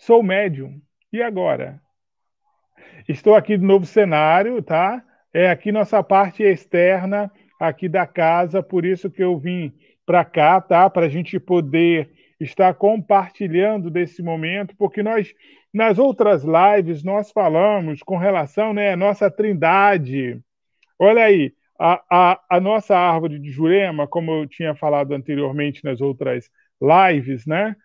Sou médium. E agora? Estou aqui de novo cenário, tá? É aqui nossa parte externa aqui da casa, por isso que eu vim para cá, tá? Para a gente poder estar compartilhando desse momento, porque nós nas outras lives nós falamos com relação, né, à nossa trindade. Olha aí, a, a, a nossa árvore de Jurema, como eu tinha falado anteriormente nas outras lives, né?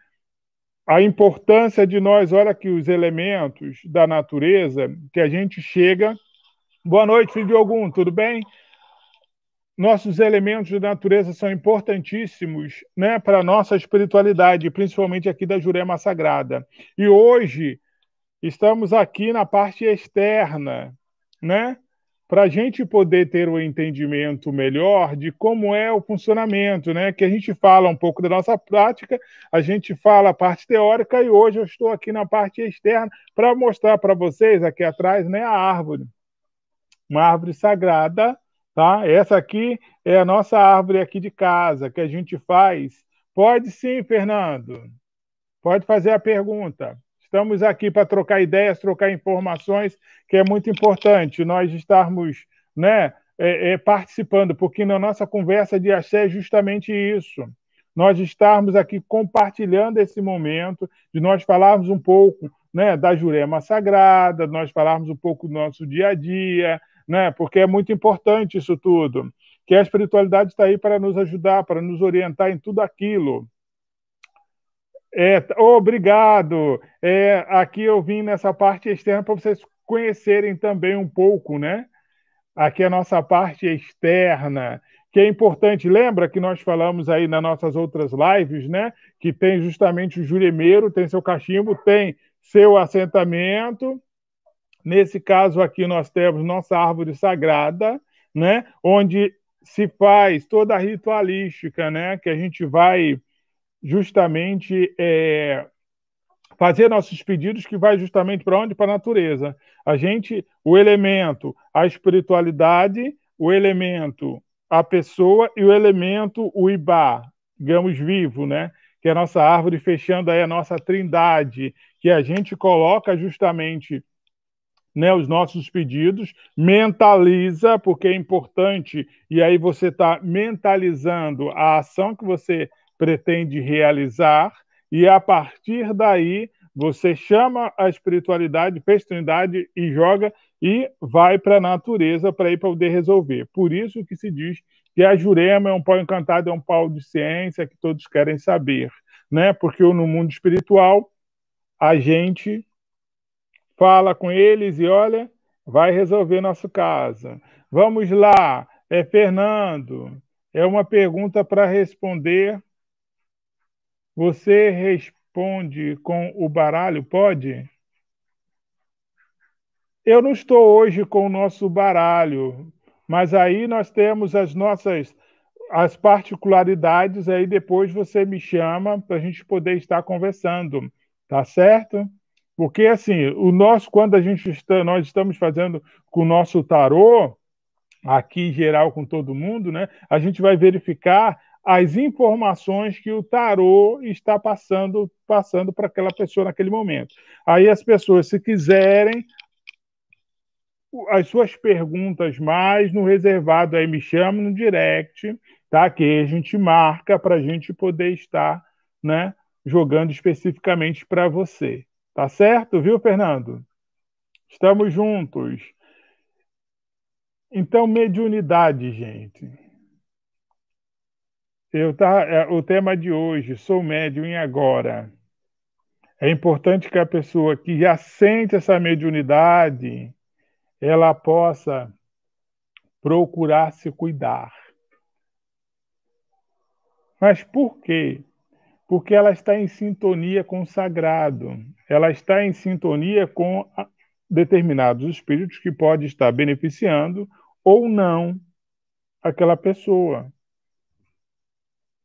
a importância de nós, olha aqui os elementos da natureza que a gente chega. Boa noite, filho de algum, tudo bem? Nossos elementos da natureza são importantíssimos né, para a nossa espiritualidade, principalmente aqui da Jurema Sagrada. E hoje estamos aqui na parte externa, né? para a gente poder ter um entendimento melhor de como é o funcionamento, né? Que a gente fala um pouco da nossa prática, a gente fala a parte teórica e hoje eu estou aqui na parte externa para mostrar para vocês aqui atrás, né, a árvore, uma árvore sagrada, tá? Essa aqui é a nossa árvore aqui de casa que a gente faz. Pode sim, Fernando. Pode fazer a pergunta. Estamos aqui para trocar ideias, trocar informações, que é muito importante nós estarmos né, é, é, participando, porque na nossa conversa de axé é justamente isso. Nós estarmos aqui compartilhando esse momento, de nós falarmos um pouco né, da Jurema Sagrada, nós falarmos um pouco do nosso dia a dia, né, porque é muito importante isso tudo. Que a espiritualidade está aí para nos ajudar, para nos orientar em tudo aquilo é, tá, obrigado. É, aqui eu vim nessa parte externa para vocês conhecerem também um pouco, né? Aqui é a nossa parte externa, que é importante. Lembra que nós falamos aí nas nossas outras lives, né? Que tem justamente o Juremeiro, tem seu cachimbo, tem seu assentamento. Nesse caso aqui nós temos nossa árvore sagrada, né? Onde se faz toda a ritualística, né? Que a gente vai justamente é, fazer nossos pedidos que vai justamente para onde? Para a natureza. A gente, o elemento, a espiritualidade, o elemento, a pessoa e o elemento, o Ibá, digamos vivo, né? Que é a nossa árvore fechando aí a nossa trindade, que a gente coloca justamente né, os nossos pedidos, mentaliza, porque é importante, e aí você está mentalizando a ação que você pretende realizar, e a partir daí você chama a espiritualidade, personalidade e joga e vai para a natureza para ir poder resolver. Por isso que se diz que a jurema é um pau encantado, é um pau de ciência que todos querem saber, né? Porque no mundo espiritual a gente fala com eles e olha, vai resolver nosso caso. Vamos lá, é Fernando, é uma pergunta para responder você responde com o baralho, pode? Eu não estou hoje com o nosso baralho, mas aí nós temos as nossas as particularidades, aí depois você me chama para a gente poder estar conversando, tá certo? Porque assim, o nosso quando a gente está, nós estamos fazendo com o nosso tarô aqui geral com todo mundo, né? A gente vai verificar as informações que o tarô está passando passando para aquela pessoa naquele momento. Aí as pessoas, se quiserem, as suas perguntas mais no reservado aí me chama no direct, tá? Que a gente marca para a gente poder estar, né? Jogando especificamente para você, tá certo? Viu, Fernando? Estamos juntos. Então, mediunidade, gente eu tá, é, o tema de hoje, sou médium e agora. É importante que a pessoa que já sente essa mediunidade, ela possa procurar se cuidar. Mas por quê? Porque ela está em sintonia com o sagrado, ela está em sintonia com determinados espíritos que pode estar beneficiando ou não aquela pessoa.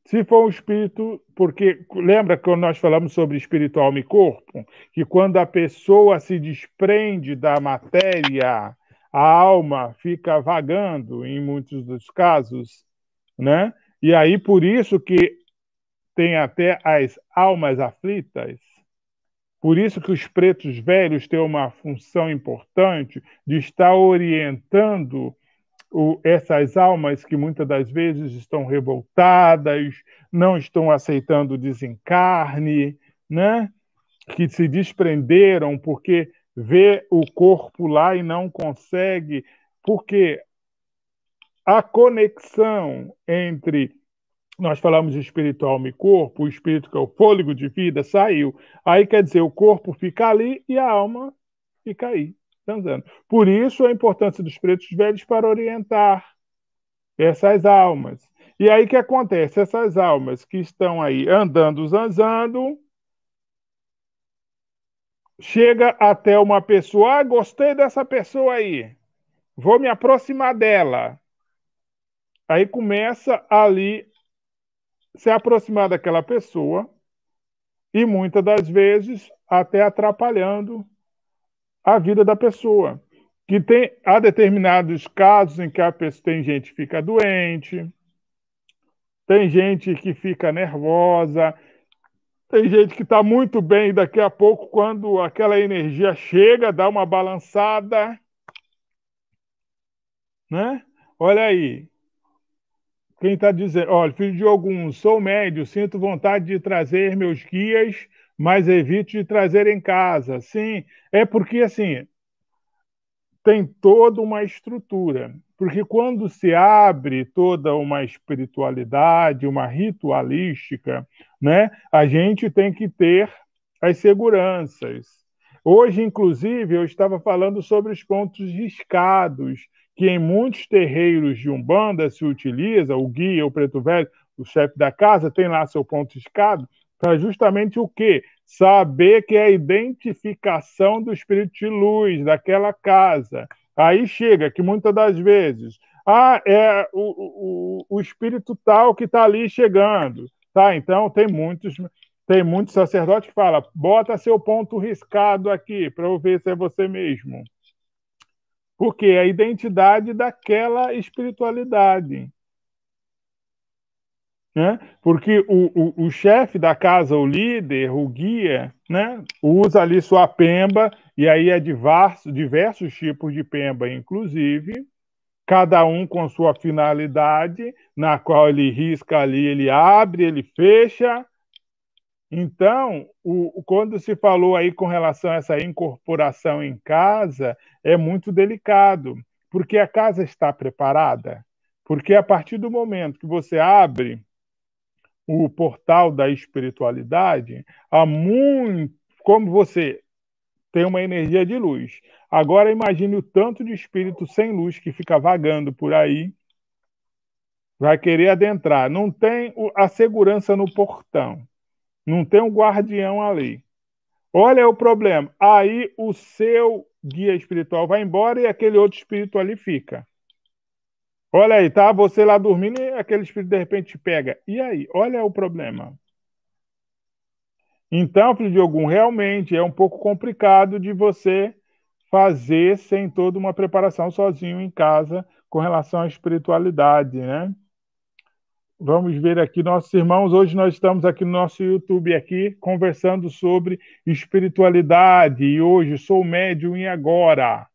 Se for um espírito, porque lembra que nós falamos sobre espírito, alma e corpo? Que quando a pessoa se desprende da matéria, a alma fica vagando em muitos dos casos, né? E aí por isso que tem até as almas aflitas. Por isso que os pretos velhos têm uma função importante de estar orientando o, essas almas que muitas das vezes estão revoltadas, não estão aceitando o desencarne, né? que se desprenderam porque vê o corpo lá e não consegue, porque a conexão entre nós falamos espiritual e corpo, o espírito que é o fôlego de vida saiu. Aí quer dizer, o corpo fica ali e a alma fica aí. Por isso, a importância dos pretos velhos para orientar essas almas. E aí que acontece? Essas almas que estão aí andando, zanzando, chega até uma pessoa, ah, gostei dessa pessoa aí, vou me aproximar dela. Aí começa ali se aproximar daquela pessoa e muitas das vezes até atrapalhando a vida da pessoa. Que tem, há determinados casos em que a pessoa, tem gente que fica doente, tem gente que fica nervosa, tem gente que está muito bem e daqui a pouco, quando aquela energia chega, dá uma balançada. Né? Olha aí, quem está dizendo, olha, filho de alguns, sou médio, sinto vontade de trazer meus guias mas evite de trazer em casa. Sim, é porque assim tem toda uma estrutura. Porque quando se abre toda uma espiritualidade, uma ritualística, né, a gente tem que ter as seguranças. Hoje, inclusive, eu estava falando sobre os pontos riscados, que em muitos terreiros de Umbanda se utiliza, o guia, o preto velho, o chefe da casa, tem lá seu ponto riscado, para justamente o quê? Saber que é a identificação do espírito de luz daquela casa. Aí chega que muitas das vezes, ah, é o, o, o espírito tal que está ali chegando. Tá, então tem muitos tem muitos sacerdotes que fala, bota seu ponto riscado aqui para eu ver se é você mesmo. Porque é a identidade daquela espiritualidade né? Porque o, o, o chefe da casa, o líder, o guia, né? Usa ali sua pemba e aí é diversos, diversos tipos de pemba, inclusive, cada um com sua finalidade, na qual ele risca ali, ele abre, ele fecha. Então, o, quando se falou aí com relação a essa incorporação em casa, é muito delicado, porque a casa está preparada. Porque a partir do momento que você abre o portal da espiritualidade, há muito, como você tem uma energia de luz. Agora imagine o tanto de espírito sem luz que fica vagando por aí, vai querer adentrar. Não tem a segurança no portão, não tem um guardião ali. Olha o problema. Aí o seu guia espiritual vai embora e aquele outro espírito ali fica. Olha aí, tá? Você lá dormindo e aquele espírito de repente te pega. E aí? Olha o problema. Então, filho de algum, realmente é um pouco complicado de você fazer sem toda uma preparação sozinho em casa com relação à espiritualidade, né? Vamos ver aqui nossos irmãos. Hoje nós estamos aqui no nosso YouTube aqui conversando sobre espiritualidade e hoje sou médium e agora.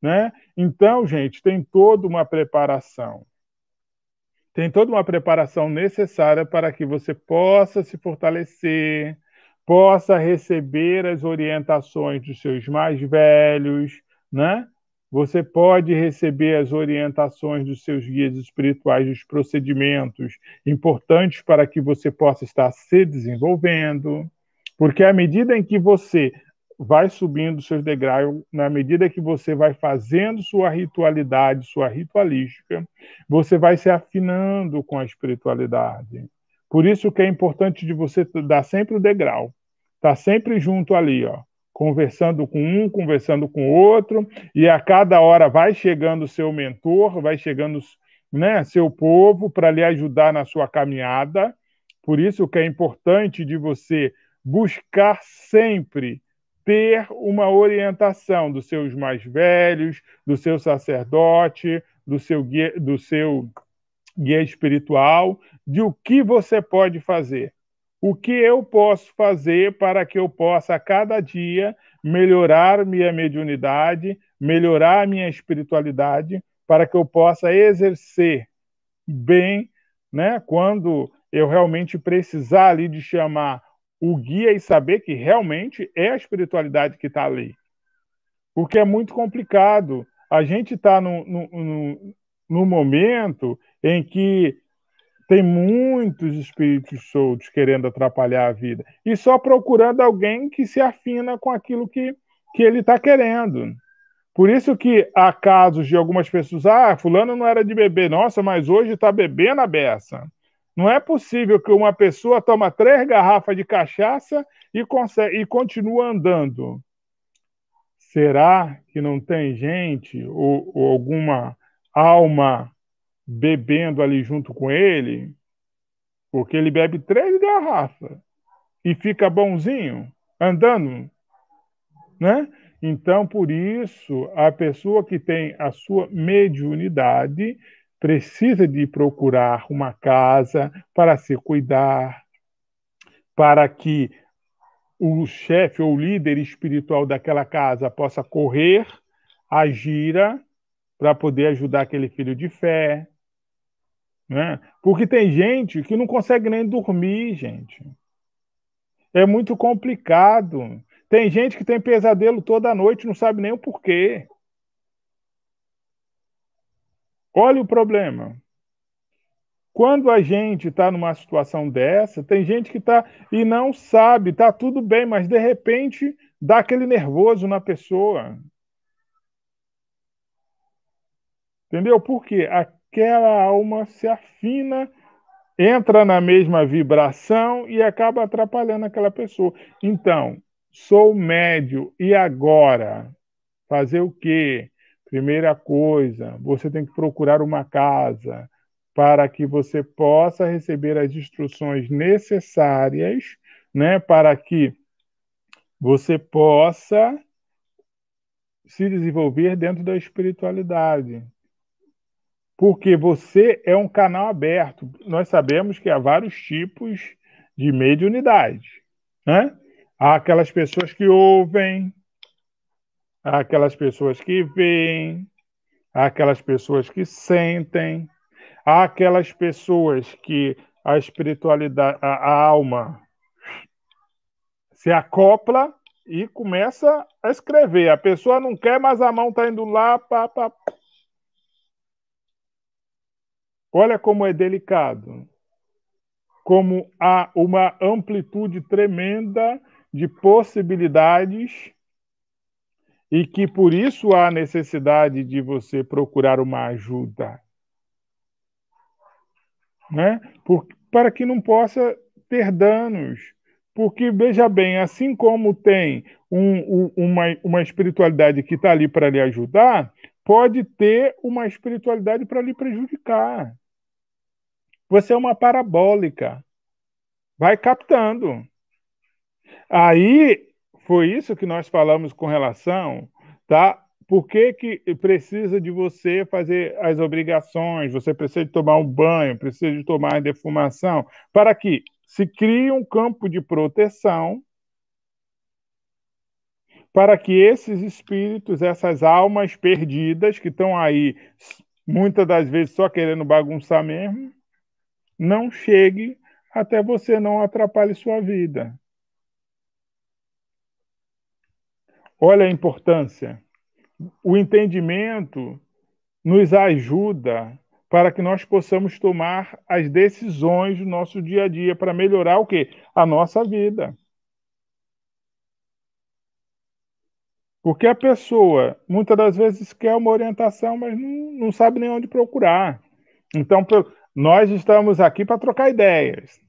Né? Então, gente, tem toda uma preparação. Tem toda uma preparação necessária para que você possa se fortalecer, possa receber as orientações dos seus mais velhos, né? Você pode receber as orientações dos seus guias espirituais, dos procedimentos importantes para que você possa estar se desenvolvendo, porque à medida em que você vai subindo seus degraus na medida que você vai fazendo sua ritualidade, sua ritualística, você vai se afinando com a espiritualidade. Por isso que é importante de você dar sempre o degrau, tá sempre junto ali, ó, conversando com um, conversando com outro, e a cada hora vai chegando o seu mentor, vai chegando né, seu povo para lhe ajudar na sua caminhada. Por isso que é importante de você buscar sempre ter uma orientação dos seus mais velhos, do seu sacerdote, do seu guia, do seu guia espiritual, de o que você pode fazer. O que eu posso fazer para que eu possa, a cada dia, melhorar minha mediunidade, melhorar minha espiritualidade, para que eu possa exercer bem, né? Quando eu realmente precisar ali de chamar o guia e saber que realmente é a espiritualidade que está ali. Porque é muito complicado. A gente está no, no, no, no momento em que tem muitos espíritos soltos querendo atrapalhar a vida e só procurando alguém que se afina com aquilo que, que ele está querendo. Por isso que há casos de algumas pessoas, ah, fulano não era de beber, nossa, mas hoje está bebendo a beça. Não é possível que uma pessoa toma três garrafas de cachaça e, consegue, e continua andando. Será que não tem gente ou, ou alguma alma bebendo ali junto com ele? Porque ele bebe três garrafas e fica bonzinho andando, né? Então, por isso, a pessoa que tem a sua mediunidade, precisa de procurar uma casa para se cuidar, para que o chefe ou líder espiritual daquela casa possa correr a gira ah, para poder ajudar aquele filho de fé. Né? Porque tem gente que não consegue nem dormir, gente. É muito complicado. Tem gente que tem pesadelo toda noite, não sabe nem o porquê. Olha o problema. Quando a gente está numa situação dessa, tem gente que está e não sabe, tá tudo bem, mas de repente dá aquele nervoso na pessoa. Entendeu? Porque aquela alma se afina, entra na mesma vibração e acaba atrapalhando aquela pessoa. Então, sou médio e agora? Fazer o quê? Primeira coisa, você tem que procurar uma casa para que você possa receber as instruções necessárias, né, para que você possa se desenvolver dentro da espiritualidade. Porque você é um canal aberto. Nós sabemos que há vários tipos de mediunidade, né? Há aquelas pessoas que ouvem, Há aquelas pessoas que veem, há aquelas pessoas que sentem, há aquelas pessoas que a espiritualidade, a, a alma se acopla e começa a escrever. A pessoa não quer, mas a mão está indo lá, pá, pá. Olha como é delicado. Como há uma amplitude tremenda de possibilidades e que por isso há necessidade de você procurar uma ajuda. Né? Por, para que não possa ter danos. Porque, veja bem, assim como tem um, um, uma, uma espiritualidade que está ali para lhe ajudar, pode ter uma espiritualidade para lhe prejudicar. Você é uma parabólica. Vai captando. Aí foi isso que nós falamos com relação, tá? Por que, que precisa de você fazer as obrigações? Você precisa de tomar um banho, precisa de tomar a defumação, para que se crie um campo de proteção para que esses espíritos, essas almas perdidas que estão aí muitas das vezes só querendo bagunçar mesmo, não chegue até você não atrapalhe sua vida. Olha a importância. O entendimento nos ajuda para que nós possamos tomar as decisões do nosso dia a dia para melhorar o quê? A nossa vida. Porque a pessoa muitas das vezes quer uma orientação, mas não, não sabe nem onde procurar. Então, nós estamos aqui para trocar ideias.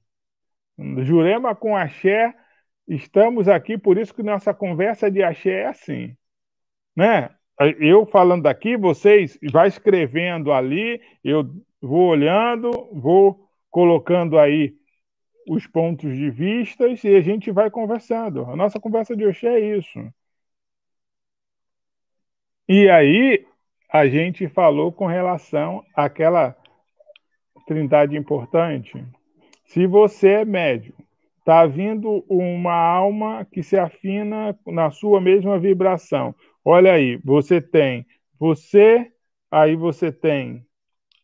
Jurema com axé Estamos aqui, por isso que nossa conversa de axé é assim. Né? Eu falando aqui, vocês vai escrevendo ali, eu vou olhando, vou colocando aí os pontos de vista e a gente vai conversando. A nossa conversa de Oxê é isso. E aí a gente falou com relação àquela trindade importante. Se você é médium, Está vindo uma alma que se afina na sua mesma vibração. Olha aí, você tem você, aí você tem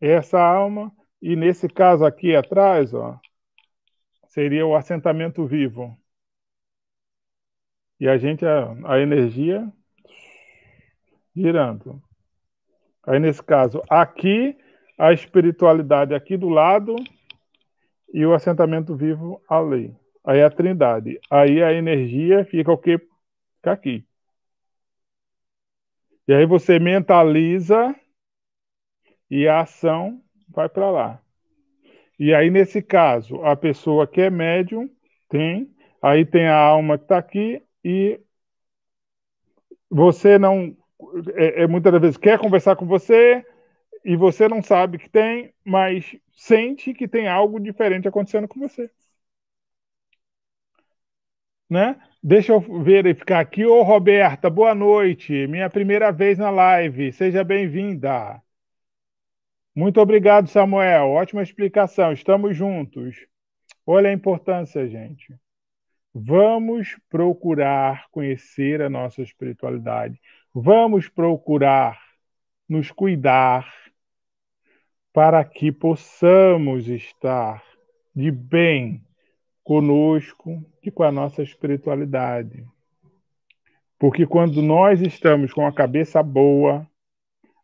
essa alma, e nesse caso aqui atrás, ó, seria o assentamento vivo. E a gente, a, a energia girando. Aí nesse caso, aqui, a espiritualidade aqui do lado e o assentamento vivo ali. Aí a trindade. Aí a energia fica o que? Fica aqui. E aí você mentaliza e a ação vai para lá. E aí, nesse caso, a pessoa que é médium tem, aí tem a alma que está aqui e você não. É, é, muitas vezes quer conversar com você e você não sabe que tem, mas sente que tem algo diferente acontecendo com você né? Deixa eu verificar aqui. Ô, Roberta, boa noite. Minha primeira vez na live. Seja bem-vinda. Muito obrigado, Samuel. Ótima explicação. Estamos juntos. Olha a importância, gente. Vamos procurar conhecer a nossa espiritualidade. Vamos procurar nos cuidar para que possamos estar de bem conosco, e com a nossa espiritualidade. Porque quando nós estamos com a cabeça boa,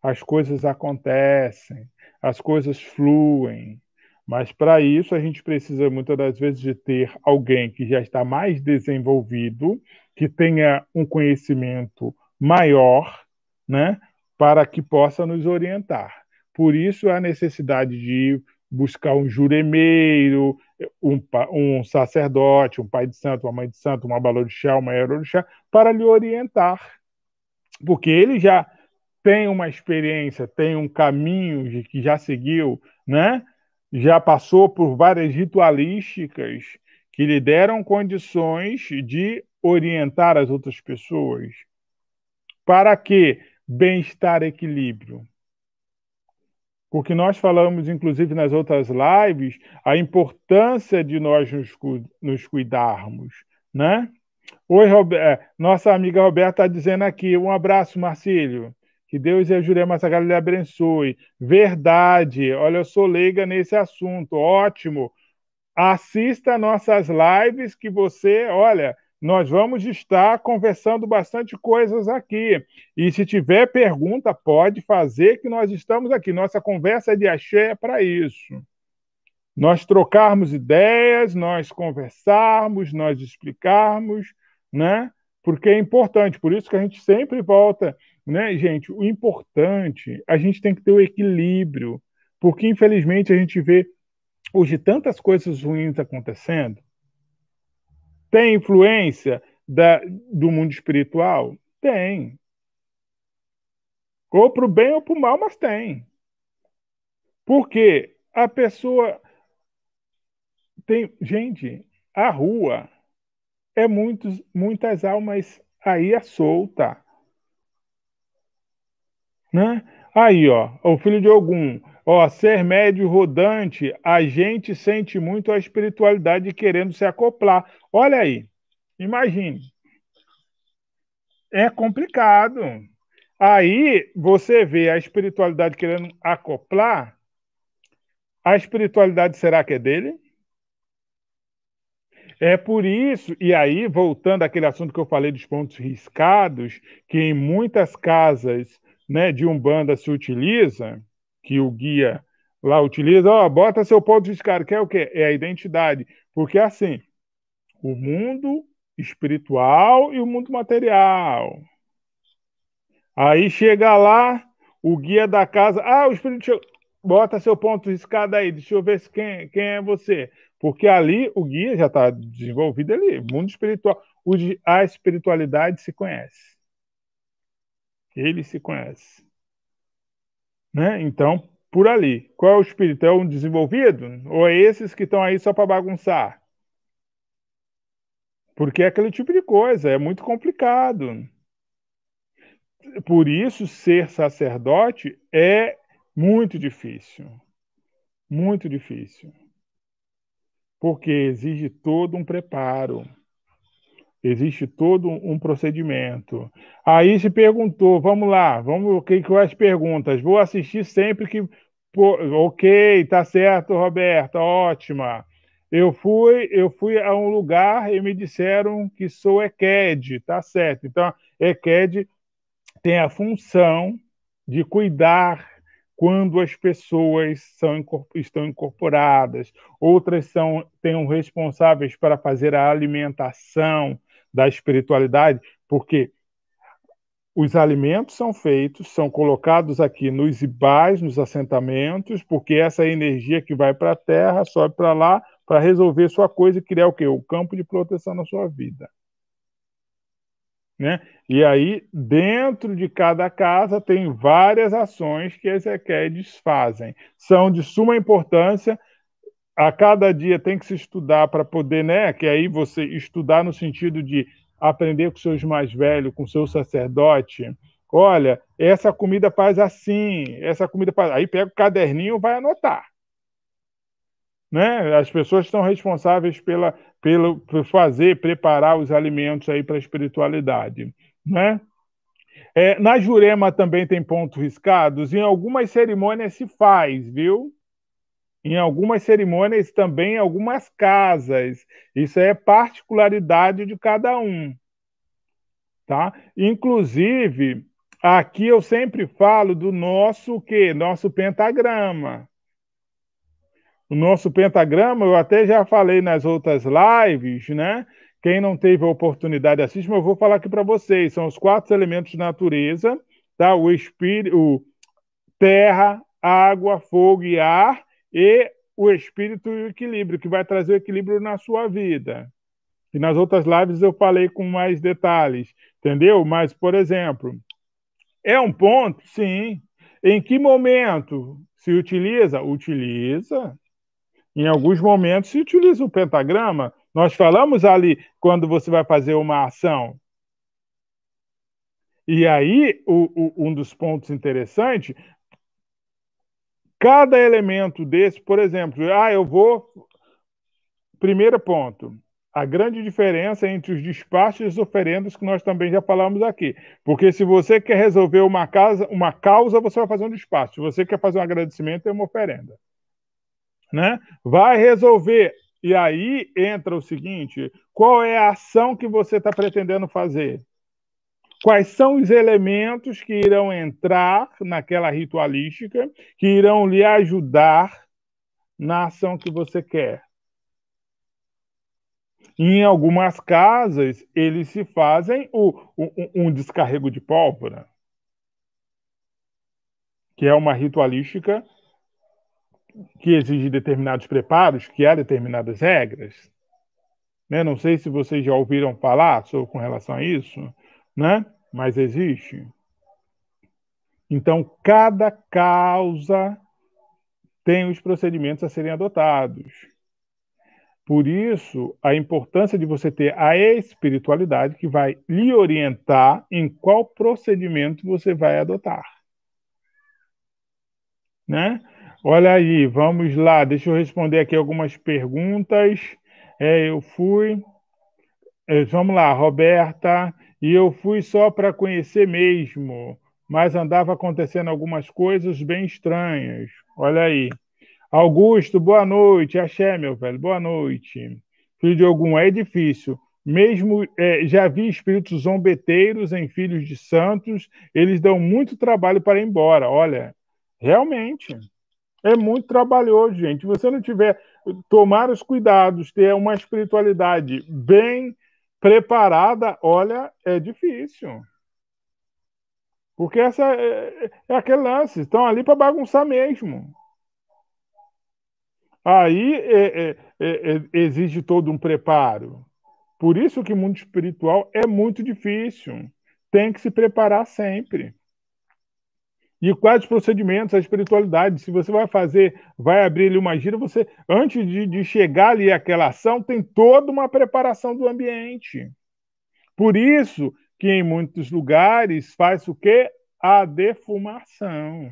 as coisas acontecem, as coisas fluem. Mas para isso a gente precisa muitas das vezes de ter alguém que já está mais desenvolvido, que tenha um conhecimento maior, né, para que possa nos orientar. Por isso a necessidade de buscar um juremeiro, um, um, sacerdote, um pai de santo, uma mãe de santo, uma balorixá, uma erorixá, para lhe orientar. Porque ele já tem uma experiência, tem um caminho de, que já seguiu, né? já passou por várias ritualísticas que lhe deram condições de orientar as outras pessoas. Para que bem-estar equilíbrio? o que nós falamos, inclusive, nas outras lives, a importância de nós nos, nos cuidarmos, né? Oi, Robert, é, nossa amiga Roberta está dizendo aqui, um abraço, Marcílio. Que Deus e a Jurema Sagrada lhe abençoe. Verdade, olha, eu sou leiga nesse assunto, ótimo. Assista nossas lives que você, olha, nós vamos estar conversando bastante coisas aqui. E se tiver pergunta, pode fazer que nós estamos aqui. Nossa conversa de axé é para isso. Nós trocarmos ideias, nós conversarmos, nós explicarmos, né? Porque é importante, por isso que a gente sempre volta, né, gente? O importante, a gente tem que ter o equilíbrio, porque infelizmente a gente vê hoje tantas coisas ruins acontecendo, tem influência da, do mundo espiritual? Tem. Ou para o bem ou para o mal, mas tem. Porque a pessoa tem. Gente, a rua é muitos, muitas almas aí à solta. Né? Aí, ó, o filho de algum. Ó, ser médio rodante, a gente sente muito a espiritualidade querendo se acoplar. Olha aí, imagine. É complicado. Aí você vê a espiritualidade querendo acoplar. A espiritualidade será que é dele? É por isso, e aí, voltando àquele assunto que eu falei dos pontos riscados, que em muitas casas né, de Umbanda se utiliza, que o guia lá utiliza, ó, oh, bota seu ponto de escada que é o quê? É a identidade. Porque assim, o mundo espiritual e o mundo material. Aí chega lá o guia da casa, ah, o espírito chegou. bota seu ponto de escada aí, deixa eu ver quem, quem é você. Porque ali o guia já está desenvolvido ali, mundo espiritual. a espiritualidade se conhece. Ele se conhece. Né? Então, por ali. Qual é o espírito? É o desenvolvido? Ou é esses que estão aí só para bagunçar? Porque é aquele tipo de coisa, é muito complicado. Por isso, ser sacerdote é muito difícil. Muito difícil. Porque exige todo um preparo. Existe todo um procedimento. Aí se perguntou, vamos lá, vamos o que quais perguntas? Vou assistir sempre que pô, OK, tá certo, Roberta, ótima. Eu fui, eu fui a um lugar e me disseram que sou ECAD, tá certo. Então, ECAD tem a função de cuidar quando as pessoas são, estão incorporadas, outras são têm responsáveis para fazer a alimentação, da espiritualidade, porque os alimentos são feitos, são colocados aqui nos ibais, nos assentamentos, porque essa energia que vai para a terra sobe para lá para resolver sua coisa e criar o quê? O campo de proteção na sua vida. Né? E aí, dentro de cada casa, tem várias ações que as EQEDs fazem. São de suma importância a cada dia tem que se estudar para poder, né? Que aí você estudar no sentido de aprender com seus mais velhos, com seu sacerdote. Olha, essa comida faz assim, essa comida faz. Aí pega o caderninho, vai anotar. Né? As pessoas são responsáveis pela, pelo por fazer, preparar os alimentos aí para a espiritualidade, né? É, na Jurema também tem pontos riscados. Em algumas cerimônias se faz, viu? em algumas cerimônias, também em algumas casas. Isso é particularidade de cada um. Tá? Inclusive, aqui eu sempre falo do nosso que Nosso pentagrama. O nosso pentagrama, eu até já falei nas outras lives, né? Quem não teve a oportunidade de assistir, mas eu vou falar aqui para vocês. São os quatro elementos de natureza, tá? O espírito, terra, água, fogo e ar e o espírito e o equilíbrio, que vai trazer o equilíbrio na sua vida. E nas outras lives eu falei com mais detalhes, entendeu? Mas, por exemplo, é um ponto, sim. Em que momento se utiliza? Utiliza. Em alguns momentos se utiliza o pentagrama. Nós falamos ali quando você vai fazer uma ação. E aí, o, o, um dos pontos interessantes Cada elemento desse, por exemplo, ah, eu vou. Primeiro ponto, a grande diferença entre os despachos e as oferendas que nós também já falamos aqui. Porque se você quer resolver uma, casa, uma causa, você vai fazer um despacho. Se você quer fazer um agradecimento, é uma oferenda. Né? Vai resolver. E aí entra o seguinte: qual é a ação que você está pretendendo fazer? quais são os elementos que irão entrar naquela ritualística que irão lhe ajudar na ação que você quer. Em algumas casas, eles se fazem o, um, um descarrego de pólvora, que é uma ritualística que exige determinados preparos, que há determinadas regras. Né? Não sei se vocês já ouviram falar sobre, com relação a isso né? Mas existe. Então, cada causa tem os procedimentos a serem adotados. Por isso, a importância de você ter a espiritualidade que vai lhe orientar em qual procedimento você vai adotar. Né? Olha aí, vamos lá, deixa eu responder aqui algumas perguntas. É, eu fui. É, vamos lá, Roberta. E eu fui só para conhecer mesmo, mas andava acontecendo algumas coisas bem estranhas. Olha aí. Augusto, boa noite. Axé, meu velho, boa noite. Filho de algum é difícil. Mesmo é, já vi espíritos zombeteiros em filhos de santos, eles dão muito trabalho para ir embora. Olha, realmente é muito trabalhoso, gente. Se você não tiver tomar os cuidados, ter uma espiritualidade bem preparada, olha, é difícil. Porque essa é, é aquele lance, estão ali para bagunçar mesmo. Aí é é, é, é, exige todo um preparo. Por isso que mundo espiritual é muito difícil. Tem que se preparar sempre e quais procedimentos, a espiritualidade. Se você vai fazer, vai abrir ali uma gira, você, antes de, de chegar ali àquela ação, tem toda uma preparação do ambiente. Por isso que em muitos lugares faz o quê? A defumação.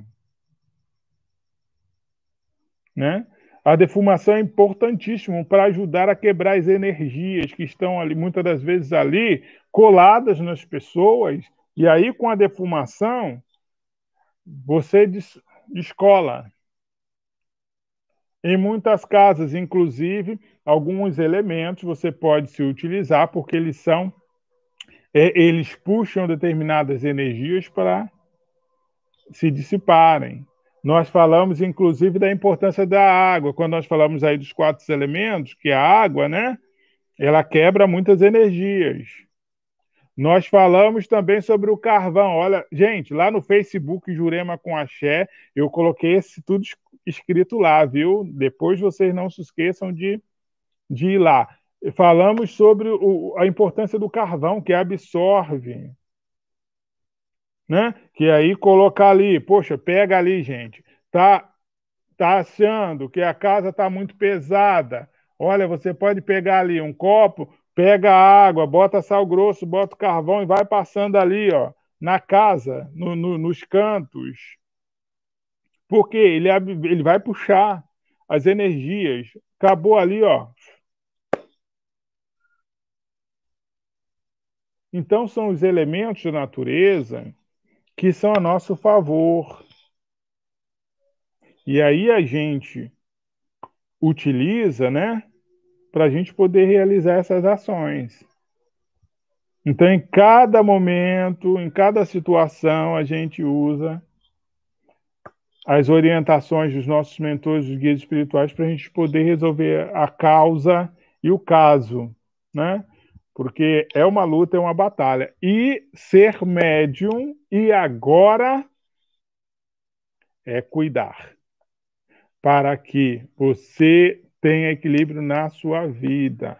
Né? A defumação é importantíssima para ajudar a quebrar as energias que estão ali, muitas das vezes ali, coladas nas pessoas. E aí, com a defumação, você de escola. Em muitas casas, inclusive, alguns elementos você pode se utilizar porque eles são é, eles puxam determinadas energias para se dissiparem. Nós falamos, inclusive, da importância da água. Quando nós falamos aí dos quatro elementos, que é a água, né? Ela quebra muitas energias. Nós falamos também sobre o carvão. Olha, gente, lá no Facebook Jurema com Axé, eu coloquei esse tudo escrito lá, viu? Depois vocês não se esqueçam de, de ir lá. Falamos sobre o, a importância do carvão que absorve, né? Que aí colocar ali, poxa, pega ali, gente. Tá tá achando que a casa tá muito pesada. Olha, você pode pegar ali um copo Pega a água, bota sal grosso, bota o carvão e vai passando ali, ó, na casa, no, no, nos cantos. Porque ele, ele vai puxar as energias. Acabou ali, ó. Então são os elementos da natureza que são a nosso favor. E aí a gente utiliza, né? para a gente poder realizar essas ações. Então, em cada momento, em cada situação, a gente usa as orientações dos nossos mentores, dos guias espirituais, para a gente poder resolver a causa e o caso, né? Porque é uma luta, é uma batalha. E ser médium e agora é cuidar para que você tenha equilíbrio na sua vida.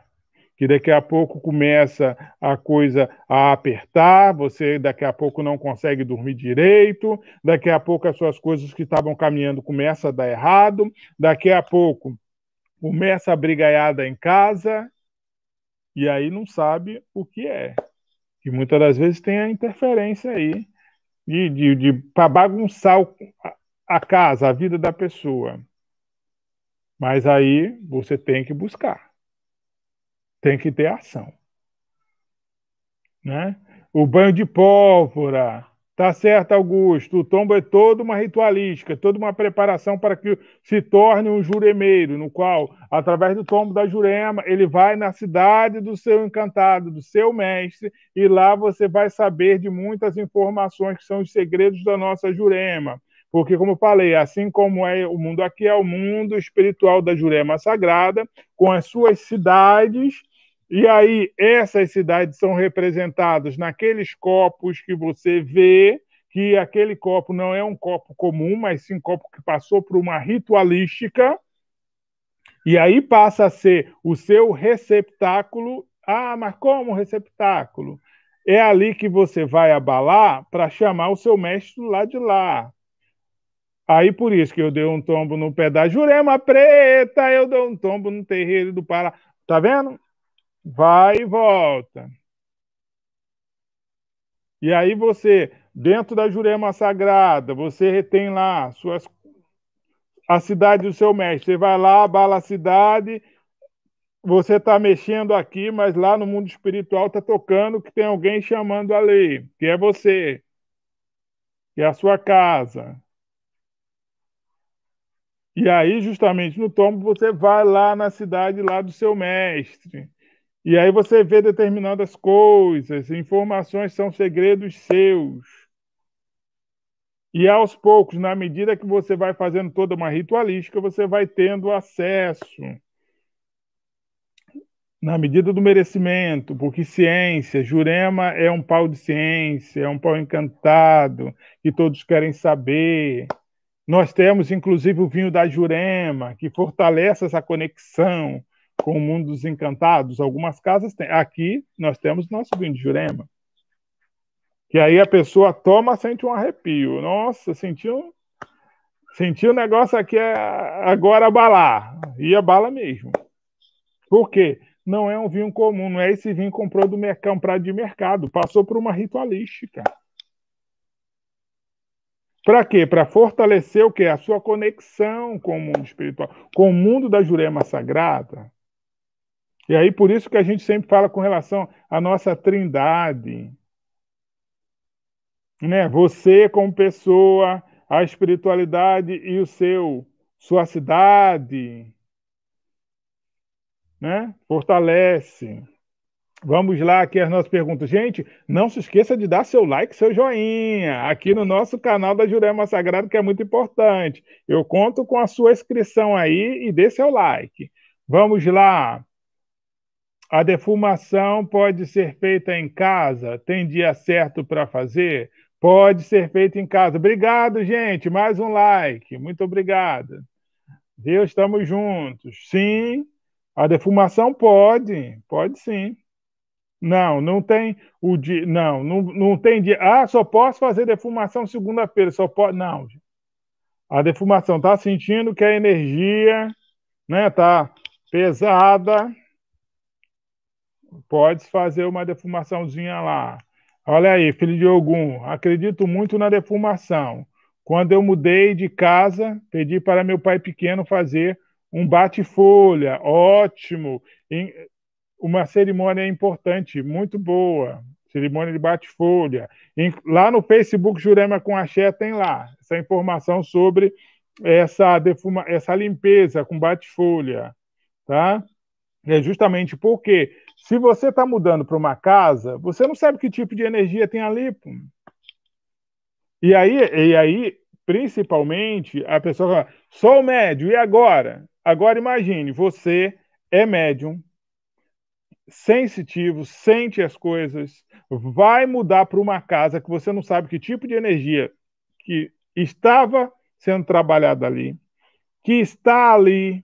Que daqui a pouco começa a coisa a apertar, você daqui a pouco não consegue dormir direito, daqui a pouco as suas coisas que estavam caminhando começam a dar errado, daqui a pouco começa a brigaiada em casa, e aí não sabe o que é. E muitas das vezes tem a interferência aí de, de, de para bagunçar a casa, a vida da pessoa. Mas aí você tem que buscar. Tem que ter ação. Né? O banho de pólvora. Tá certo, Augusto. O tombo é toda uma ritualística, toda uma preparação para que se torne um juremeiro, no qual, através do tombo da jurema, ele vai na cidade do seu encantado, do seu mestre, e lá você vai saber de muitas informações que são os segredos da nossa jurema. Porque, como eu falei, assim como é o mundo aqui, é o mundo espiritual da Jurema Sagrada, com as suas cidades, e aí essas cidades são representadas naqueles copos que você vê, que aquele copo não é um copo comum, mas sim um copo que passou por uma ritualística, e aí passa a ser o seu receptáculo. Ah, mas como receptáculo? É ali que você vai abalar para chamar o seu mestre lá de lá. Aí por isso que eu dei um tombo no pé da Jurema Preta, eu dou um tombo no terreiro do Pará. Tá vendo? Vai e volta. E aí você, dentro da Jurema Sagrada, você retém lá suas a cidade do seu mestre. Você vai lá, abala a cidade, você está mexendo aqui, mas lá no mundo espiritual está tocando que tem alguém chamando a lei, que é você, que é a sua casa, e aí, justamente no tombo, você vai lá na cidade lá do seu mestre. E aí você vê determinadas coisas, informações são segredos seus. E aos poucos, na medida que você vai fazendo toda uma ritualística, você vai tendo acesso. Na medida do merecimento, porque ciência, Jurema é um pau de ciência, é um pau encantado, que todos querem saber. Nós temos, inclusive, o vinho da Jurema, que fortalece essa conexão com o mundo dos encantados. Algumas casas têm. Aqui nós temos nosso vinho de Jurema. Que aí a pessoa toma, sente um arrepio. Nossa, sentiu, sentiu um negócio aqui é agora abalar. E abala mesmo. Por quê? Não é um vinho comum, não é esse vinho que comprou do mercado, um prato de mercado. Passou por uma ritualística. Para quê? Para fortalecer o quê? A sua conexão com o mundo espiritual, com o mundo da Jurema Sagrada. E aí, por isso que a gente sempre fala com relação à nossa trindade. Né? Você como pessoa, a espiritualidade e o seu, sua cidade. Né? Fortalece. Vamos lá aqui as nossas perguntas. Gente, não se esqueça de dar seu like, seu joinha aqui no nosso canal da Jurema Sagrado, que é muito importante. Eu conto com a sua inscrição aí e dê seu like. Vamos lá. A defumação pode ser feita em casa? Tem dia certo para fazer? Pode ser feita em casa. Obrigado, gente. Mais um like. Muito obrigado. Deus, estamos juntos. Sim, a defumação pode, pode sim. Não, não tem o dia. Não, não, não tem dia. Ah, só posso fazer defumação segunda-feira, só pode. Não. A defumação tá sentindo que a energia, né, tá pesada. Pode fazer uma defumaçãozinha lá. Olha aí, filho de Ogum, acredito muito na defumação. Quando eu mudei de casa, pedi para meu pai pequeno fazer um bate-folha. Ótimo uma cerimônia importante, muito boa, cerimônia de bate-folha. Lá no Facebook Jurema com Axé tem lá essa informação sobre essa, defuma, essa limpeza com bate-folha, tá? É justamente porque se você está mudando para uma casa, você não sabe que tipo de energia tem ali. Pô. E aí, e aí, principalmente, a pessoa fala, sou médium, e agora? Agora imagine, você é médium, sensitivo, sente as coisas, vai mudar para uma casa que você não sabe que tipo de energia que estava sendo trabalhada ali, que está ali.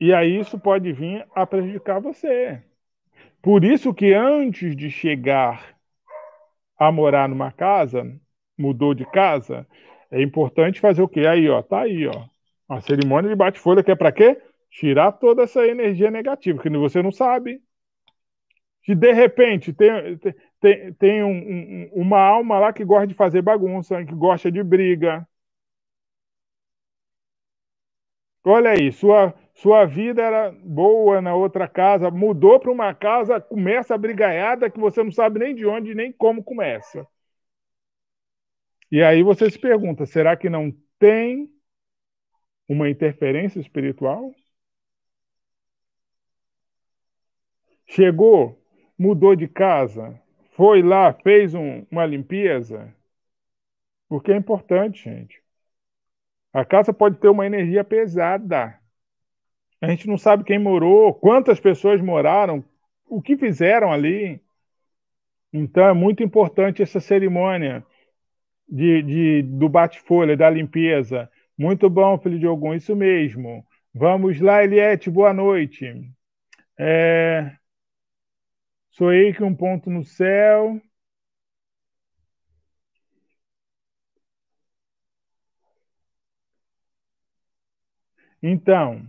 E aí isso pode vir a prejudicar você. Por isso que antes de chegar a morar numa casa, mudou de casa, é importante fazer o quê? Aí, ó, tá aí, ó. A cerimônia de bate-folha que é para quê? tirar toda essa energia negativa, que você não sabe. Que de repente tem, tem, tem um, um, uma alma lá que gosta de fazer bagunça, que gosta de briga. Olha aí, sua, sua vida era boa na outra casa, mudou para uma casa, começa a brigaiada que você não sabe nem de onde nem como começa. E aí você se pergunta: será que não tem uma interferência espiritual? Chegou, mudou de casa, foi lá, fez um, uma limpeza. Porque é importante, gente. A casa pode ter uma energia pesada. A gente não sabe quem morou, quantas pessoas moraram, o que fizeram ali. Então é muito importante essa cerimônia de, de do bate-folha, da limpeza. Muito bom, filho de algum, isso mesmo. Vamos lá, Eliette, boa noite. É... Soei que um ponto no céu. Então,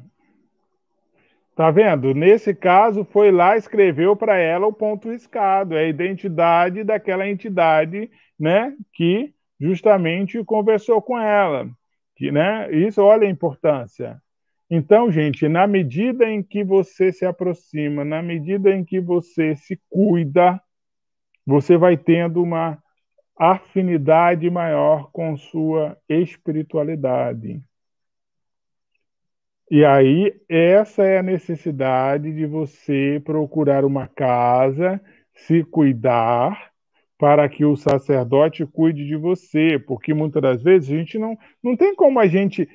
tá vendo? Nesse caso, foi lá, escreveu para ela o ponto riscado, é a identidade daquela entidade, né, que justamente conversou com ela, que, né? Isso olha a importância. Então, gente, na medida em que você se aproxima, na medida em que você se cuida, você vai tendo uma afinidade maior com sua espiritualidade. E aí, essa é a necessidade de você procurar uma casa, se cuidar, para que o sacerdote cuide de você, porque muitas das vezes a gente não, não tem como a gente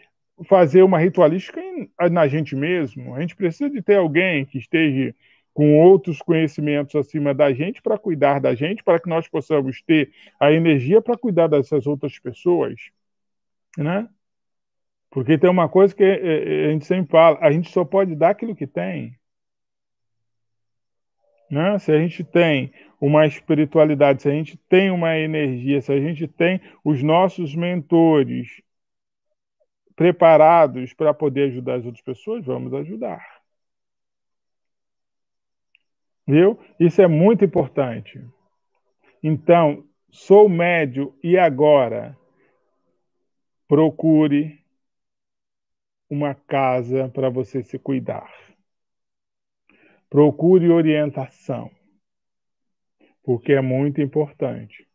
fazer uma ritualística em, na gente mesmo. A gente precisa de ter alguém que esteja com outros conhecimentos acima da gente para cuidar da gente, para que nós possamos ter a energia para cuidar dessas outras pessoas, né? Porque tem uma coisa que é, é, a gente sempre fala, a gente só pode dar aquilo que tem. Né? Se a gente tem uma espiritualidade, se a gente tem uma energia, se a gente tem os nossos mentores, preparados para poder ajudar as outras pessoas, vamos ajudar. Viu? Isso é muito importante. Então, sou médio e agora procure uma casa para você se cuidar. Procure orientação, porque é muito importante.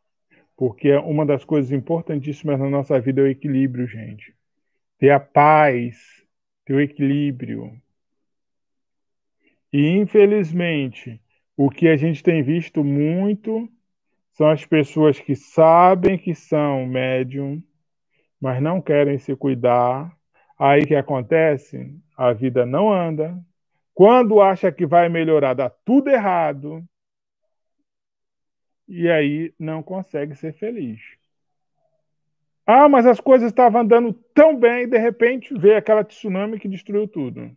Porque é uma das coisas importantíssimas na nossa vida é o equilíbrio, gente ter a paz, ter o equilíbrio. E, infelizmente, o que a gente tem visto muito são as pessoas que sabem que são médium, mas não querem se cuidar. Aí que acontece? A vida não anda. Quando acha que vai melhorar, dá tudo errado. E aí não consegue ser feliz. Ah, mas as coisas estavam andando tão bem e de repente veio aquela tsunami que destruiu tudo.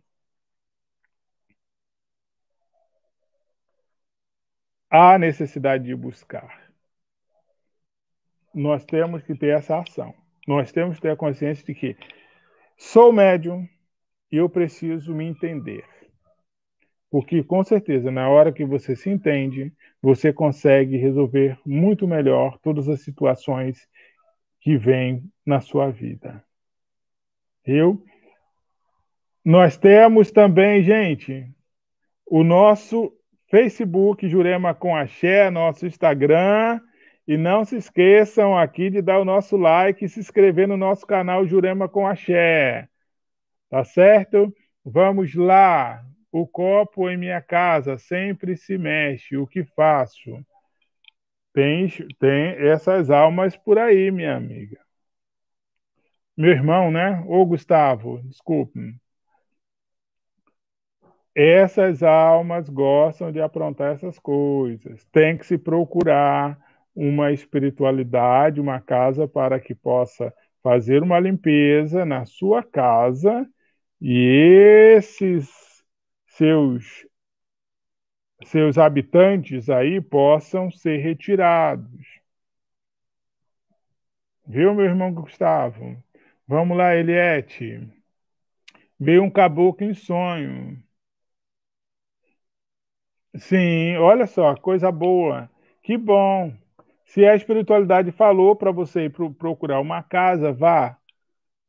Há necessidade de buscar. Nós temos que ter essa ação. Nós temos que ter a consciência de que sou médium e eu preciso me entender. Porque com certeza, na hora que você se entende, você consegue resolver muito melhor todas as situações que vem na sua vida. Eu nós temos também, gente, o nosso Facebook Jurema com Axé, nosso Instagram, e não se esqueçam aqui de dar o nosso like e se inscrever no nosso canal Jurema com Axé. Tá certo? Vamos lá. O copo em minha casa sempre se mexe. O que faço? Tem, tem essas almas por aí, minha amiga. Meu irmão, né? Ô, Gustavo, desculpe. Essas almas gostam de aprontar essas coisas. Tem que se procurar uma espiritualidade, uma casa para que possa fazer uma limpeza na sua casa e esses seus seus habitantes aí possam ser retirados. Viu, meu irmão Gustavo? Vamos lá, Eliette. Veio um caboclo em sonho. Sim, olha só, coisa boa. Que bom. Se a espiritualidade falou para você ir procurar uma casa, vá,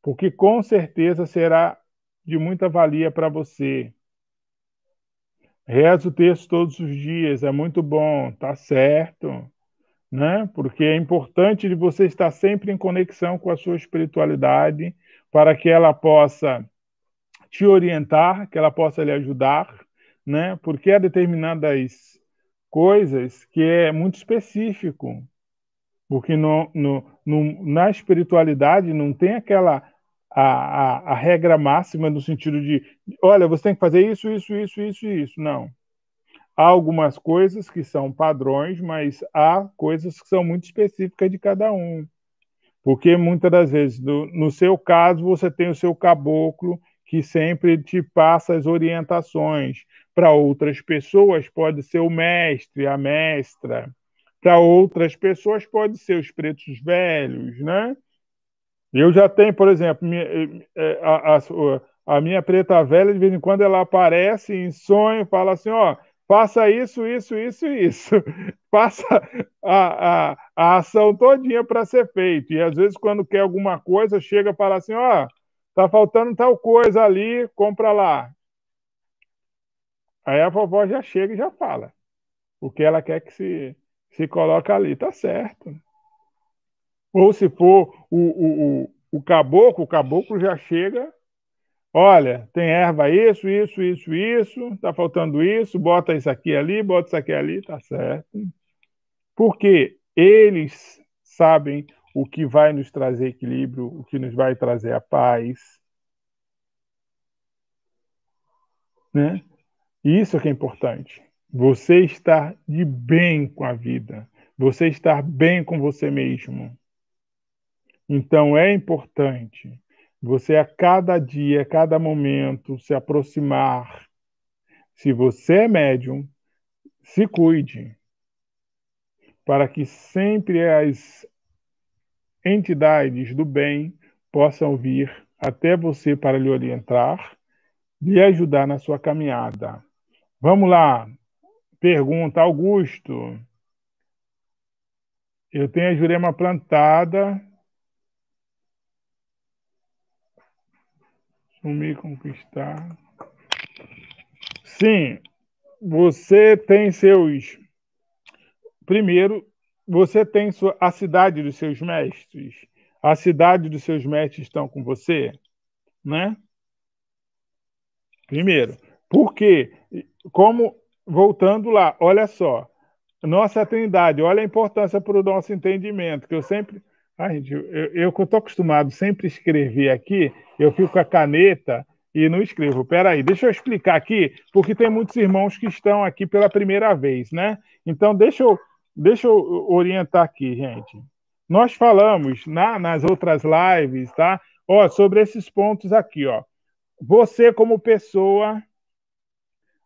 porque com certeza será de muita valia para você. Reza o texto todos os dias, é muito bom, tá certo, né? Porque é importante você estar sempre em conexão com a sua espiritualidade para que ela possa te orientar, que ela possa lhe ajudar, né? Porque há determinadas coisas que é muito específico, porque no, no, no, na espiritualidade não tem aquela a, a, a, regra máxima no sentido de, olha, você tem que fazer isso, isso, isso, isso e isso. Não. Há algumas coisas que são padrões, mas há coisas que são muito específicas de cada um. Porque muitas das vezes, no, no seu caso, você tem o seu caboclo que sempre te passa as orientações. Para outras pessoas, pode ser o mestre, a mestra. Para outras pessoas, pode ser os pretos velhos, né? Eu já tenho, por exemplo, minha, eh, eh, a, a, a, minha preta velha, de vez em quando ela aparece em sonho, fala assim: ó, faça isso, isso, isso isso. Faça a, a, a ação todinha para ser feito. E às vezes, quando quer alguma coisa, chega e fala assim: ó, tá faltando tal coisa ali, compra lá. Aí a vovó já chega e já fala o que ela quer que se, se coloque ali. Tá certo. Ou se for o, o, o, o caboclo, o caboclo já chega. Olha, tem erva isso, isso, isso, isso, tá faltando isso, bota isso aqui ali, bota isso aqui ali, tá certo. Porque eles sabem o que vai nos trazer equilíbrio, o que nos vai trazer a paz. Né? Isso é que é importante. Você estar de bem com a vida, você estar bem com você mesmo. Então é importante você a cada dia, a cada momento se aproximar. Se você é médium, se cuide para que sempre as entidades do bem possam vir até você para lhe orientar, e ajudar na sua caminhada. Vamos lá. Pergunta Augusto. Eu tenho a jurema plantada, me conquistar. Sim, você tem seus. Primeiro, você tem sua... a cidade dos seus mestres. A cidade dos seus mestres estão com você, né? Primeiro, porque, como voltando lá, olha só, nossa trindade, olha a importância para o nosso entendimento, que eu sempre gente, eu, eu que estou acostumado sempre escrever aqui, eu fico com a caneta e não escrevo. Peraí, deixa eu explicar aqui, porque tem muitos irmãos que estão aqui pela primeira vez, né? Então, deixa eu, deixa eu orientar aqui, gente. Nós falamos na, nas outras lives, tá? Ó, sobre esses pontos aqui, ó. Você, como pessoa,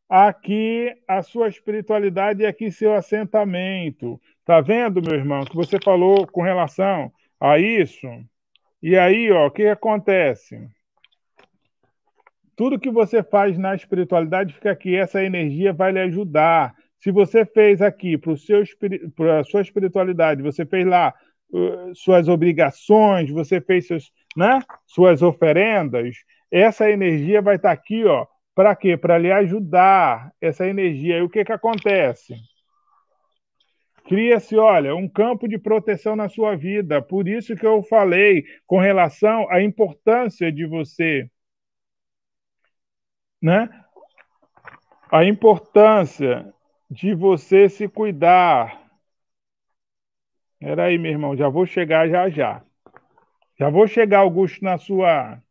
aqui a sua espiritualidade e aqui seu assentamento. Tá vendo, meu irmão, que você falou com relação a isso. E aí, ó, o que acontece? Tudo que você faz na espiritualidade fica aqui, essa energia vai lhe ajudar. Se você fez aqui para a sua espiritualidade, você fez lá uh, suas obrigações, você fez seus, né, suas oferendas, essa energia vai estar tá aqui, ó, para quê? Para lhe ajudar essa energia. E o que, que acontece? cria-se, olha, um campo de proteção na sua vida. Por isso que eu falei com relação à importância de você, né? A importância de você se cuidar. Era aí, meu irmão, já vou chegar já já. Já vou chegar, Augusto, na sua.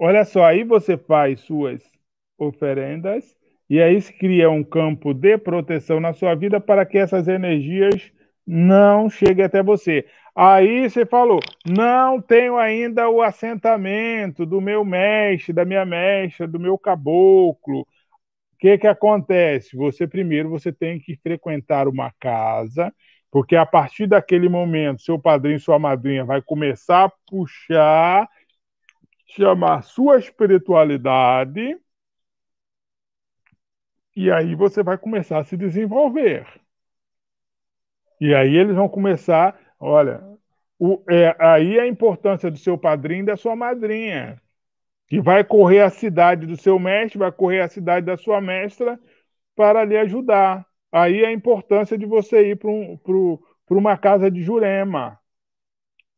Olha só, aí você faz suas oferendas e aí se cria um campo de proteção na sua vida para que essas energias não cheguem até você. Aí você falou, não tenho ainda o assentamento do meu mestre, da minha mestra, do meu caboclo. O que, que acontece? Você primeiro você tem que frequentar uma casa, porque a partir daquele momento, seu padrinho e sua madrinha vai começar a puxar, chamar sua espiritualidade e aí você vai começar a se desenvolver. E aí eles vão começar, olha, o, é, aí a importância do seu padrinho e da sua madrinha, que vai correr a cidade do seu mestre, vai correr a cidade da sua mestra para lhe ajudar. Aí a importância de você ir para um, uma casa de Jurema,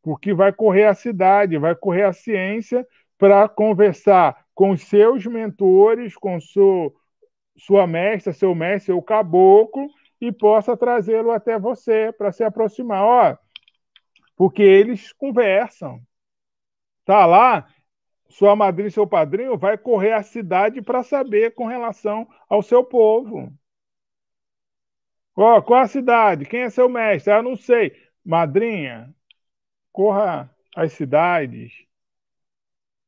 porque vai correr a cidade, vai correr a ciência para conversar com os seus mentores, com, seu, sua mestra, seu mestre, o caboclo, e possa trazê-lo até você para se aproximar. Ó, porque eles conversam. Tá lá, sua madrinha, seu padrinho vai correr a cidade para saber com relação ao seu povo. Ó, qual a cidade? Quem é seu mestre? Ah, não sei. Madrinha, corra às cidades,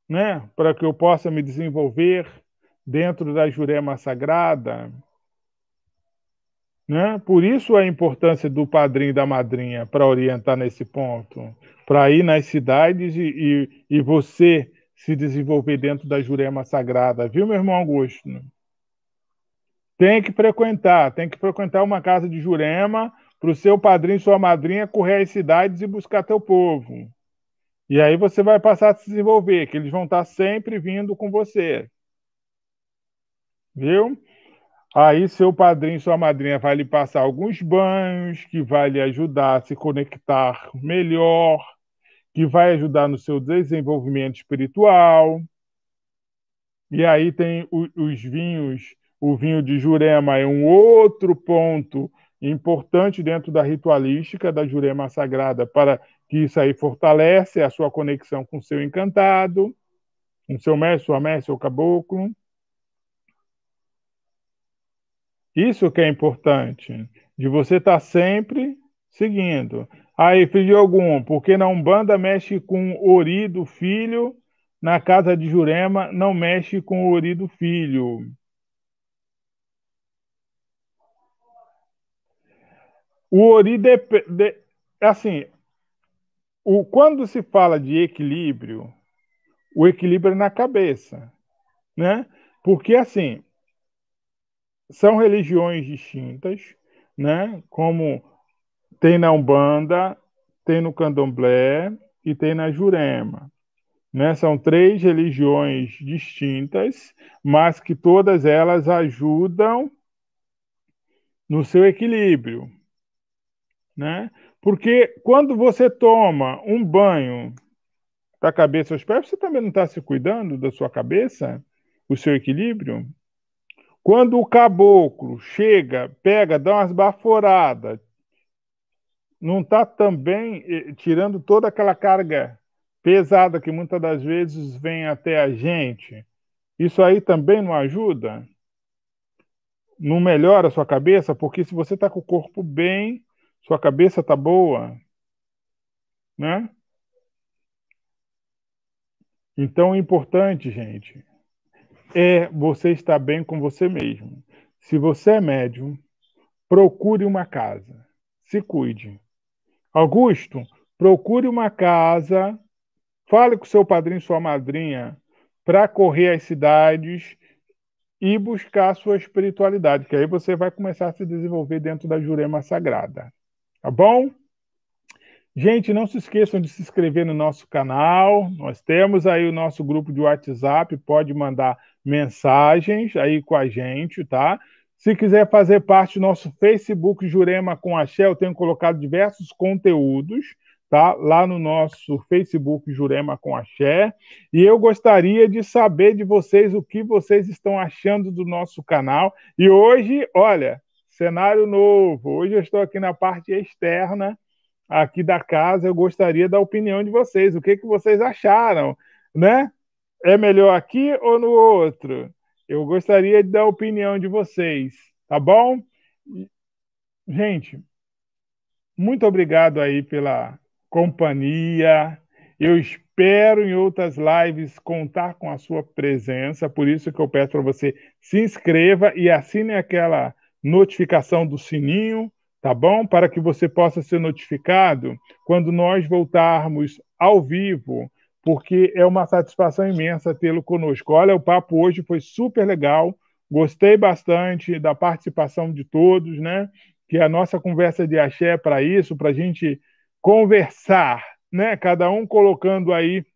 né, para que eu possa me desenvolver dentro da Jurema Sagrada. Né? Por isso a importância do padrinho e da madrinha para orientar nesse ponto, para ir nas cidades e, e, e, você se desenvolver dentro da Jurema Sagrada, viu, meu irmão Augusto? Tem que frequentar, tem que frequentar uma casa de Jurema para o seu padrinho e sua madrinha correr às cidades e buscar teu povo. E aí você vai passar a se desenvolver, que eles vão estar tá sempre vindo com você. Viu? Aí seu padrinho, sua madrinha vai lhe passar alguns banhos, que vai lhe ajudar a se conectar melhor, que vai ajudar no seu desenvolvimento espiritual. E aí tem os vinhos, o vinho de Jurema é um outro ponto importante dentro da ritualística da Jurema Sagrada, para que isso aí fortalece a sua conexão com o seu encantado, com seu mestre, sua mestre, ou caboclo. Isso que é importante, de você estar tá sempre seguindo. Aí, filho algum, porque na Umbanda mexe com o ori do filho, na casa de Jurema não mexe com o ori do filho. O ori de, assim, o, quando se fala de equilíbrio, o equilíbrio é na cabeça, né? Porque assim, são religiões distintas, né? Como tem na Umbanda, tem no Candomblé e tem na Jurema. Né? São três religiões distintas, mas que todas elas ajudam no seu equilíbrio, né? Porque quando você toma um banho da cabeça aos pés, você também não está se cuidando da sua cabeça, o seu equilíbrio. Quando o caboclo chega, pega, dá umas baforadas, não está também eh, tirando toda aquela carga pesada que muitas das vezes vem até a gente. Isso aí também não ajuda? Não melhora a sua cabeça? Porque se você está com o corpo bem, sua cabeça está boa. Né? Então é importante, gente é você estar bem com você mesmo. Se você é médium, procure uma casa. Se cuide. Augusto, procure uma casa. Fale com seu padrinho, sua madrinha, para correr as cidades e buscar a sua espiritualidade, que aí você vai começar a se desenvolver dentro da Jurema Sagrada. Tá bom? Gente, não se esqueçam de se inscrever no nosso canal. Nós temos aí o nosso grupo de WhatsApp, pode mandar mensagens aí com a gente, tá? Se quiser fazer parte do nosso Facebook Jurema com Axé, eu tenho colocado diversos conteúdos, tá? Lá no nosso Facebook Jurema com Axé. E eu gostaria de saber de vocês o que vocês estão achando do nosso canal. E hoje, olha, cenário novo. Hoje eu estou aqui na parte externa aqui da casa, eu gostaria da opinião de vocês. O que, que vocês acharam, né? É melhor aqui ou no outro? Eu gostaria da opinião de vocês, tá bom? Gente, muito obrigado aí pela companhia. Eu espero em outras lives contar com a sua presença, por isso que eu peço para você se inscreva e assine aquela notificação do sininho tá bom? Para que você possa ser notificado quando nós voltarmos ao vivo, porque é uma satisfação imensa tê-lo conosco. Olha, o papo hoje foi super legal, gostei bastante da participação de todos, né? Que a nossa conversa de axé é para isso, para a gente conversar, né? Cada um colocando aí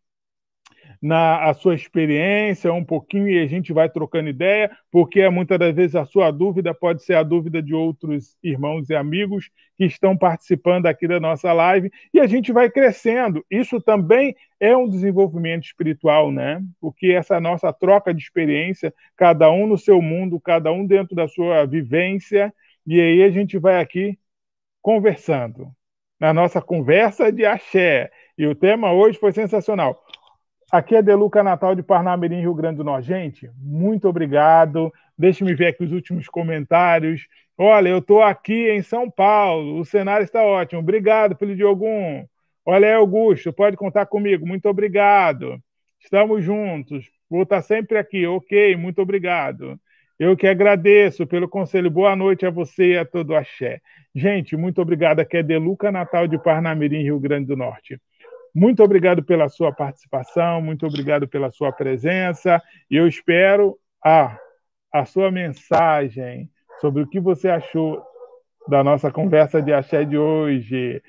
na a sua experiência um pouquinho e a gente vai trocando ideia, porque muitas das vezes a sua dúvida pode ser a dúvida de outros irmãos e amigos que estão participando aqui da nossa live e a gente vai crescendo. Isso também é um desenvolvimento espiritual, né? Porque essa nossa troca de experiência, cada um no seu mundo, cada um dentro da sua vivência, e aí a gente vai aqui conversando na nossa conversa de axé. E o tema hoje foi sensacional. Aqui é Deluca Natal de Parnamirim, Rio Grande do Norte. Gente, muito obrigado. Deixe-me ver aqui os últimos comentários. Olha, eu estou aqui em São Paulo, o cenário está ótimo. Obrigado, filho de algum. Olha aí, Augusto, pode contar comigo. Muito obrigado. Estamos juntos. Vou estar sempre aqui. Ok, muito obrigado. Eu que agradeço pelo conselho. Boa noite a você e a todo o axé. Gente, muito obrigado. Aqui é Deluca Natal de Parnamirim, Rio Grande do Norte. Muito obrigado pela sua participação, muito obrigado pela sua presença. E eu espero a, a sua mensagem sobre o que você achou da nossa conversa de axé de hoje.